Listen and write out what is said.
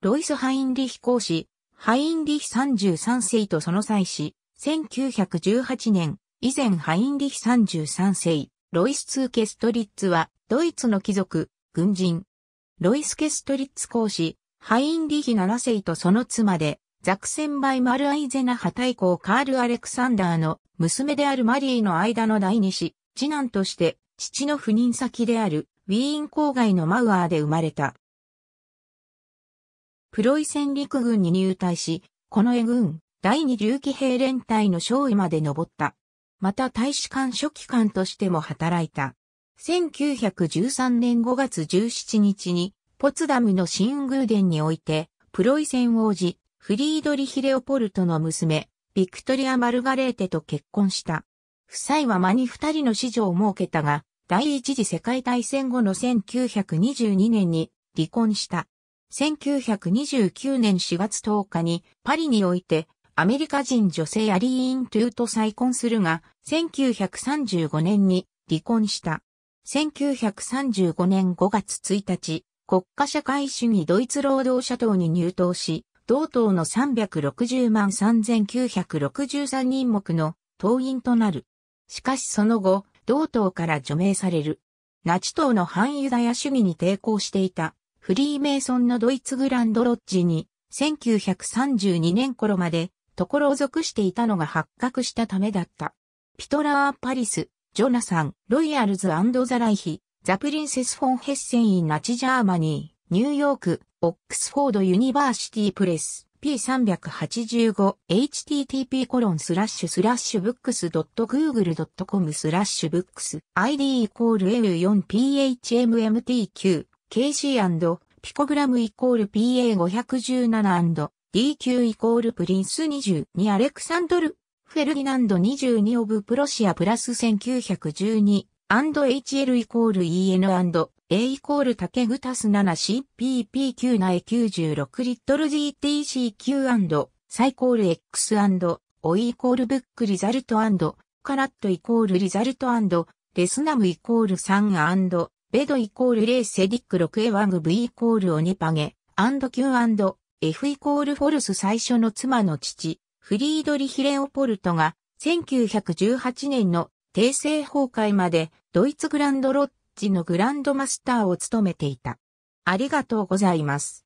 ロイス・ハインリヒ公使、ハインリヒ33世とその妻子、1918年、以前ハインリヒ33世、ロイス・ツー・ケストリッツは、ドイツの貴族、軍人。ロイス・ケストリッツ公使、ハインリヒ7世とその妻で、ザクセンバイ・マル・アイゼナ派大公カール・アレクサンダーの娘であるマリーの間の第二子、次男として、父の赴任先である、ウィーン郊外のマウアーで生まれた。プロイセン陸軍に入隊し、この絵軍、第二竜騎兵連隊の勝尉まで登った。また大使館書記官としても働いた。1913年5月17日に、ポツダムの新宮殿において、プロイセン王子、フリードリヒ・レオポルトの娘、ビクトリア・マルガレーテと結婚した。夫妻は間に二人の子女を設けたが、第一次世界大戦後の1922年に離婚した。1929年4月10日にパリにおいてアメリカ人女性アリー・イントゥーと再婚するが、1935年に離婚した。1935年5月1日、国家社会主義ドイツ労働者党に入党し、同党の360万3963人目の党員となる。しかしその後、同党から除名される。ナチ党の反ユダヤ主義に抵抗していたフリーメイソンのドイツグランドロッジに、1932年頃まで、ところを属していたのが発覚したためだった。ピトラー・パリス、ジョナサン、ロイヤルズザライヒ、ザプリンセス・フォン・ヘッセン・イン・ナチ・ジャーマニー、ニューヨーク、オックスフォード・ユニバーシティ・プレス、P385、http コロンスラッシュスラッシュブックス .google.com スラッシュブックス ID イコール4 p h m m t q KC& ピコグラムイコール PA517&DQ イコールプリンス2にアレクサンドル、フェルディナンド22オブプロシアプラス1912 &HL イコール EN& A イコールタケグタス 7CPP9 内96リットル GTCQ& サイコール X& o イイコールブックリザルトカラットイコールリザルトレスナムイコール3ベドイコールレイセディック6エワング V イコールオニパゲ、アンド Q&F イコールフォルス最初の妻の父、フリードリヒ・レオポルトが、1918年の帝政崩壊までドイツグランドロッジのグランドマスターを務めていた。ありがとうございます。